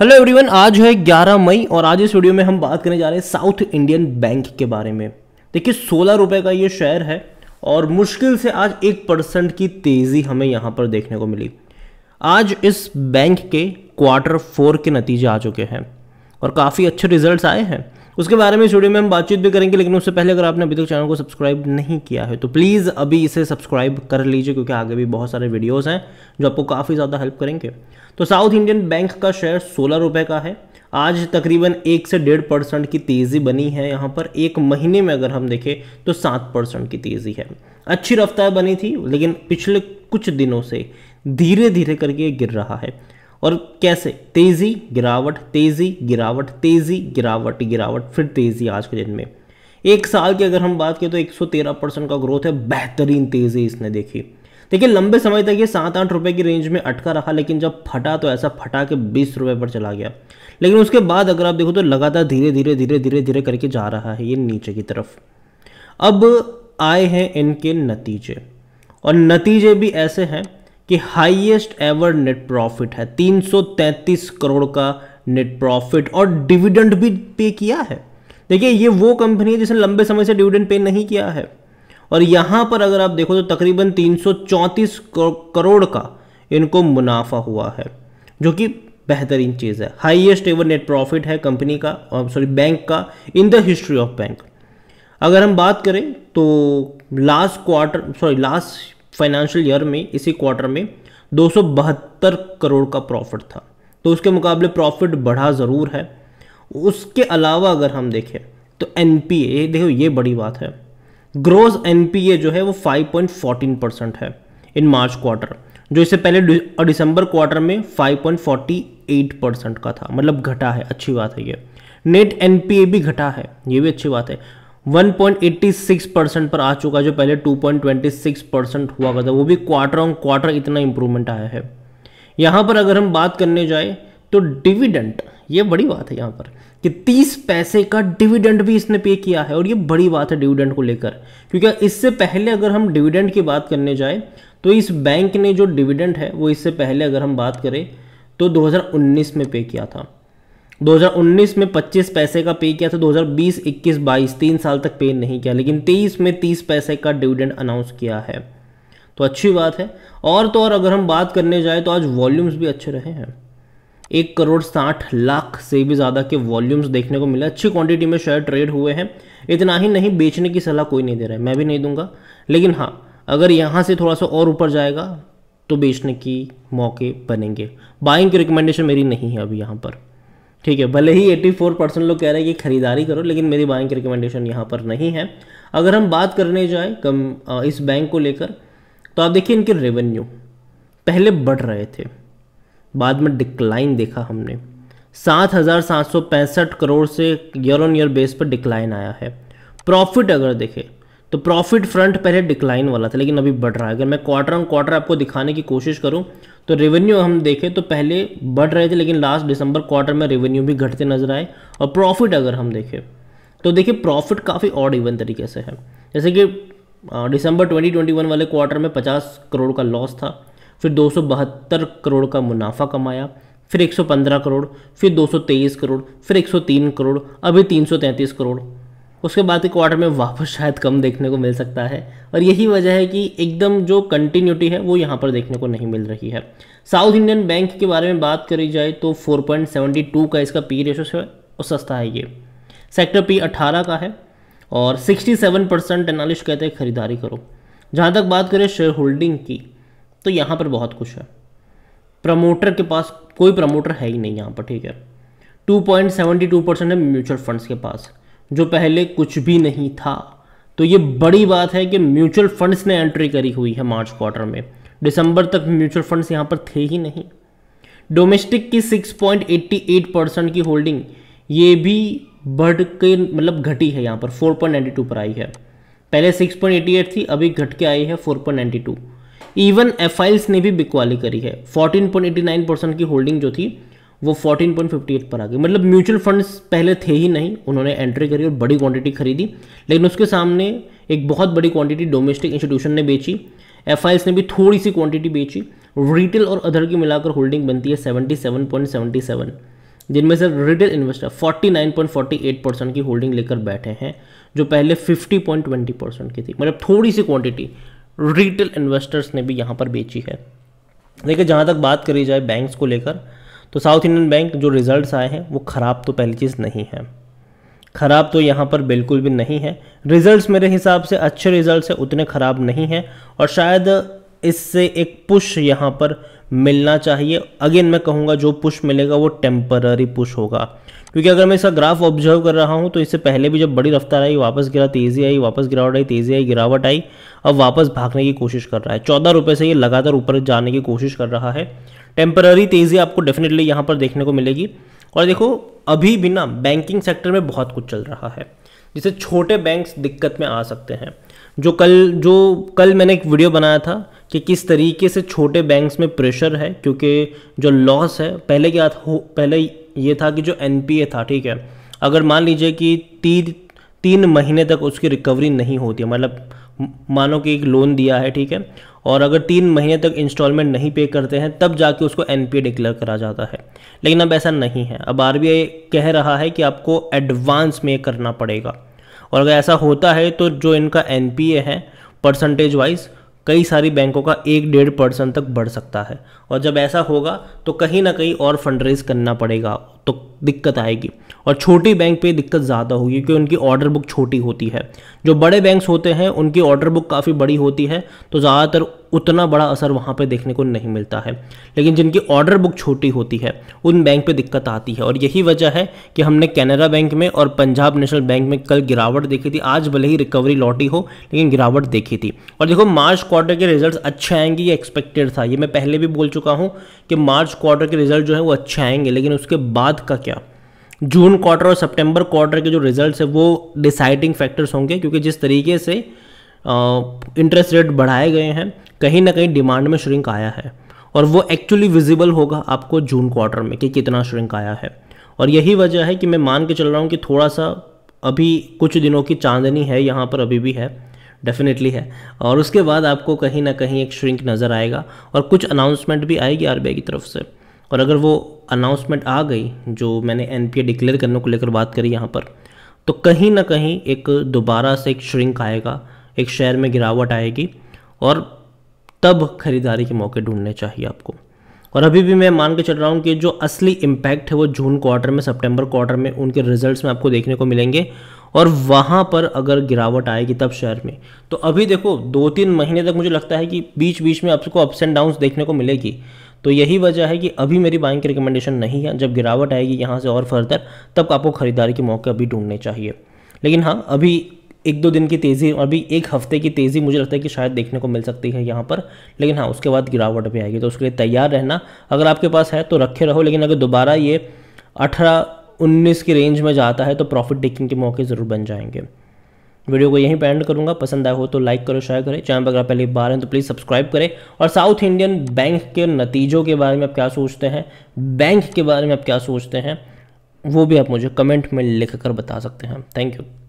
hello everyone आज है 11 मई और आज इस वीडियो में हम बात करने जा रहे हैं साउथ इंडियन बैंक के बारे में देखिए सोलह रुपये का ये शेयर है और मुश्किल से आज एक परसेंट की तेज़ी हमें यहाँ पर देखने को मिली आज इस बैंक के क्वार्टर फोर के नतीजे आ चुके हैं और काफ़ी अच्छे रिजल्ट्स आए हैं उसके बारे में स्टूडियो में हम बातचीत भी करेंगे लेकिन उससे पहले अगर आपने अभी तक चैनल को सब्सक्राइब नहीं किया है तो प्लीज़ अभी इसे सब्सक्राइब कर लीजिए क्योंकि आगे भी बहुत सारे वीडियोस हैं जो आपको काफ़ी ज़्यादा हेल्प करेंगे तो साउथ इंडियन बैंक का शेयर सोलह रुपये का है आज तकरीबन एक से डेढ़ परसेंट की तेज़ी बनी है यहाँ पर एक महीने में अगर हम देखें तो सात परसेंट की तेज़ी है अच्छी रफ्तार बनी थी लेकिन पिछले कुछ दिनों से धीरे धीरे करके गिर रहा है और कैसे तेज़ी गिरावट तेज़ी गिरावट तेज़ी गिरावट गिरावट फिर तेज़ी आज के दिन में एक साल की अगर हम बात करें तो 113 परसेंट का ग्रोथ है बेहतरीन तेज़ी इसने देखी देखिए लंबे समय तक ये सात आठ रुपए की रेंज में अटका रहा लेकिन जब फटा तो ऐसा फटा के बीस रुपए पर चला गया लेकिन उसके बाद अगर आप देखो तो लगातार धीरे धीरे धीरे धीरे धीरे करके जा रहा है ये नीचे की तरफ अब आए हैं इनके नतीजे और नतीजे भी ऐसे हैं कि हाईएस्ट एवर नेट प्रॉफिट है 333 करोड़ का नेट प्रॉफिट और डिविडेंड भी पे किया है देखिए ये वो कंपनी है जिसने लंबे समय से डिविडेंड पे नहीं किया है और यहाँ पर अगर आप देखो तो तकरीबन 334 करोड़ का इनको मुनाफा हुआ है जो कि बेहतरीन चीज़ है हाईएस्ट एवर नेट प्रॉफिट है कंपनी का सॉरी बैंक का in the history of bank अगर हम बात करें तो last quarter sorry last financial year में इसी क्वार्टर में दो करोड़ का प्रॉफिट था तो उसके मुकाबले प्रॉफिट बढ़ा ज़रूर है उसके अलावा अगर हम देखें तो एन देखो ये बड़ी बात है ग्रोस एन जो है वो 5.14 परसेंट है इन मार्च क्वार्टर जो इससे पहले और दिसंबर क्वार्टर में 5.48 परसेंट का था मतलब घटा है अच्छी बात है ये नेट एन भी घटा है ये भी अच्छी बात है 1.86 परसेंट पर आ चुका जो पहले 2.26 परसेंट हुआ करता वो भी क्वार्टर ऑन क्वार्टर इतना इंप्रूवमेंट आया है यहाँ पर अगर हम बात करने जाए तो डिविडेंट ये बड़ी बात है यहाँ पर कि 30 पैसे का डिविडेंट भी इसने पे किया है और ये बड़ी बात है डिविडेंट को लेकर क्योंकि इससे पहले अगर हम डिविडेंट की बात करने जाए तो इस बैंक ने जो डिविडेंट है वो इससे पहले अगर हम बात करें तो 2019 में पे किया था 2019 में 25 पैसे का पे किया था 2020, 21, बाईस तीन साल तक पे नहीं किया लेकिन 23 में 30 पैसे का डिविडेंड अनाउंस किया है तो अच्छी बात है और तो और अगर हम बात करने जाए तो आज वॉल्यूम्स भी अच्छे रहे हैं एक करोड़ साठ लाख से भी ज़्यादा के वॉल्यूम्स देखने को मिले अच्छी क्वांटिटी में शेयर ट्रेड हुए हैं इतना ही नहीं बेचने की सलाह कोई नहीं दे रहा है मैं भी नहीं दूंगा लेकिन हाँ अगर यहाँ से थोड़ा सा और ऊपर जाएगा तो बेचने की मौके बनेंगे बाइंग की रिकमेंडेशन मेरी नहीं है अभी यहाँ पर ठीक है भले ही 84 परसेंट लोग कह रहे हैं कि खरीदारी करो लेकिन मेरी बैंक रिकमेंडेशन यहाँ पर नहीं है अगर हम बात करने जाएँ कम इस बैंक को लेकर तो आप देखिए इनके रेवेन्यू पहले बढ़ रहे थे बाद में डिक्लाइन देखा हमने सात हज़ार सात सौ पैंसठ करोड़ से ईयर ऑन ईयर बेस पर डिक्लाइन आया है प्रॉफिट अगर देखें तो प्रॉफिट फ्रंट पहले डिक्लाइन वाला था लेकिन अभी बढ़ रहा है अगर मैं क्वार्टर ऑन क्वार्टर आपको दिखाने की कोशिश करूँ तो रेवेन्यू हम देखें तो पहले बढ़ रहे थे लेकिन लास्ट दिसंबर क्वार्टर में रेवेन्यू भी घटते नजर आए और प्रॉफिट अगर हम देखें तो देखिए प्रॉफिट काफ़ी ऑड इवन तरीके से है जैसे कि दिसंबर 2021 वाले क्वार्टर में 50 करोड़ का लॉस था फिर दो करोड़ का मुनाफा कमाया फिर 115 करोड़ फिर 223 करोड़ फिर 103 करोड़ अभी 333 करोड़ उसके बाद के क्वार्टर में वापस शायद कम देखने को मिल सकता है और यही वजह है कि एकदम जो कंटिन्यूटी है वो यहाँ पर देखने को नहीं मिल रही है साउथ इंडियन बैंक के बारे में बात करी जाए तो 4.72 का इसका पी रेशो है और सस्ता है ये सेक्टर पी 18 का है और 67 परसेंट एनालिस्ट कहते हैं खरीदारी करो जहाँ तक बात करें शेयर होल्डिंग की तो यहाँ पर बहुत कुछ है प्रमोटर के पास कोई प्रमोटर है ही नहीं यहाँ पर ठीक है टू परसेंट है म्यूचुअल फंड्स के पास जो पहले कुछ भी नहीं था तो ये बड़ी बात है कि म्यूचुअल फंड्स ने एंट्री करी हुई है मार्च क्वार्टर में दिसंबर तक म्यूचुअल फंड्स यहाँ पर थे ही नहीं डोमेस्टिक की 6.88 परसेंट की होल्डिंग ये भी बढ़ के मतलब घटी है यहाँ पर 4.92 पर आई है पहले 6.88 थी अभी घट के आई है 4.92 इवन एफ ने भी बिकवाली करी है 14.89 परसेंट की होल्डिंग जो थी वो 14.58 पर आ गई मतलब म्यूचुअल फंड्स पहले थे ही नहीं उन्होंने एंट्री करी और बड़ी क्वांटिटी खरीदी लेकिन उसके सामने एक बहुत बड़ी क्वांटिटी डोमेस्टिक इंस्टीट्यूशन ने बेची एफ ने भी थोड़ी सी क्वांटिटी बेची रिटेल और अदर की मिलाकर होल्डिंग बनती है सेवेंटी जिनमें से रिटेल इन्वेस्टर 49.48 परसेंट की होल्डिंग लेकर बैठे हैं जो पहले 50.20 परसेंट की थी मतलब थोड़ी सी क्वांटिटी रिटेल इन्वेस्टर्स ने भी यहाँ पर बेची है देखिए जहाँ तक बात करी जाए बैंक्स को लेकर तो साउथ इंडियन बैंक जो रिज़ल्ट्स आए हैं वो ख़राब तो पहली चीज़ नहीं है ख़राब तो यहाँ पर बिल्कुल भी नहीं है रिज़ल्ट्स मेरे हिसाब से अच्छे रिज़ल्ट है उतने ख़राब नहीं हैं और शायद इससे एक पुश यहाँ पर मिलना चाहिए अगेन मैं कहूँगा जो पुश मिलेगा वो टेम्पररी पुश होगा क्योंकि अगर मैं इसका ग्राफ ऑब्जर्व कर रहा हूँ तो इससे पहले भी जब बड़ी रफ्तार आई वापस गिरा तेज़ी आई वापस गिरावट आई तेज़ी आई गिरावट आई अब वापस भागने की कोशिश कर रहा है चौदह रुपये से ये लगातार ऊपर जाने की कोशिश कर रहा है टेम्पररी तेज़ी आपको डेफिनेटली यहाँ पर देखने को मिलेगी और देखो अभी भी ना बैंकिंग सेक्टर में बहुत कुछ चल रहा है जिससे छोटे बैंक्स दिक्कत में आ सकते हैं जो कल जो कल मैंने एक वीडियो बनाया था कि किस तरीके से छोटे बैंक्स में प्रेशर है क्योंकि जो लॉस है पहले क्या हो पहले ये था कि जो एन था ठीक है अगर मान लीजिए कि तीन तीन महीने तक उसकी रिकवरी नहीं होती है मतलब मानो कि एक लोन दिया है ठीक है और अगर तीन महीने तक इंस्टॉलमेंट नहीं पे करते हैं तब जाके उसको एन डिक्लेयर करा जाता है लेकिन अब ऐसा नहीं है अब आर कह रहा है कि आपको एडवांस में करना पड़ेगा और अगर ऐसा होता है तो जो इनका एन है परसेंटेज वाइज कई सारी बैंकों का एक डेढ़ परसेंट तक बढ़ सकता है और जब ऐसा होगा तो कहीं ना कहीं और फंड रेज करना पड़ेगा तो दिक्कत आएगी और छोटी बैंक पे दिक्कत ज़्यादा होगी क्योंकि उनकी ऑर्डर बुक छोटी होती है जो बड़े बैंक्स होते हैं उनकी ऑर्डर बुक काफ़ी बड़ी होती है तो ज़्यादातर उतना बड़ा असर वहाँ पे देखने को नहीं मिलता है लेकिन जिनकी ऑर्डर बुक छोटी होती है उन बैंक पे दिक्कत आती है और यही वजह है कि हमने कैनरा बैंक में और पंजाब नेशनल बैंक में कल गिरावट देखी थी आज भले ही रिकवरी लौटी हो लेकिन गिरावट देखी थी और देखो मार्च क्वार्टर के रिजल्ट अच्छे आएंगे ये एक्सपेक्टेड था ये मैं पहले भी बोल चुका हूँ कि मार्च क्वार्टर के रिजल्ट जो है वो अच्छे आएंगे लेकिन उसके बाद बाद का क्या जून क्वार्टर और सितंबर क्वार्टर के जो रिजल्ट्स है वो डिसाइडिंग फैक्टर्स होंगे क्योंकि जिस तरीके से इंटरेस्ट रेट बढ़ाए गए हैं कहीं ना कहीं डिमांड में श्रिंक आया है और वो एक्चुअली विजिबल होगा आपको जून क्वार्टर में कि कितना श्रिंक आया है और यही वजह है कि मैं मान के चल रहा हूँ कि थोड़ा सा अभी कुछ दिनों की चांदनी है यहाँ पर अभी भी है डेफिनेटली है और उसके बाद आपको कहीं ना कहीं एक श्रिंक नज़र आएगा और कुछ अनाउंसमेंट भी आएगी आरबीआई की तरफ से और अगर वो अनाउंसमेंट आ गई जो मैंने एन डिक्लेयर करने को लेकर बात करी यहाँ पर तो कहीं ना कहीं एक दोबारा से एक श्रिंक आएगा एक शेयर में गिरावट आएगी और तब खरीदारी के मौके ढूंढने चाहिए आपको और अभी भी मैं मान के चल रहा हूँ कि जो असली इम्पैक्ट है वो जून क्वार्टर में सितंबर क्वार्टर में उनके रिजल्ट्स में आपको देखने को मिलेंगे और वहाँ पर अगर गिरावट आएगी तब शेयर में तो अभी देखो दो तीन महीने तक मुझे लगता है कि बीच बीच में आपको अप्स एंड डाउन देखने को मिलेगी तो यही वजह है कि अभी मेरी बाइंग की रिकमेंडेशन नहीं है जब गिरावट आएगी यहाँ से और फर्दर तब आपको खरीदारी के मौके अभी ढूंढने चाहिए लेकिन हाँ अभी एक दो दिन की तेज़ी अभी एक हफ्ते की तेज़ी मुझे लगता है कि शायद देखने को मिल सकती है यहाँ पर लेकिन हाँ उसके बाद गिरावट भी आएगी तो उसके लिए तैयार रहना अगर आपके पास है तो रखे रहो लेकिन अगर दोबारा ये अठारह उन्नीस की रेंज में जाता है तो प्रॉफिट टेकिंग के मौके ज़रूर बन जाएंगे वीडियो को यहीं पर एंड करूंगा पसंद आया हो तो लाइक करो शेयर करें चैनल पर अगर पहले बार हैं तो प्लीज़ सब्सक्राइब करें और साउथ इंडियन बैंक के नतीजों के बारे में आप क्या सोचते हैं बैंक के बारे में आप क्या सोचते हैं वो भी आप मुझे कमेंट में लिख कर बता सकते हैं थैंक यू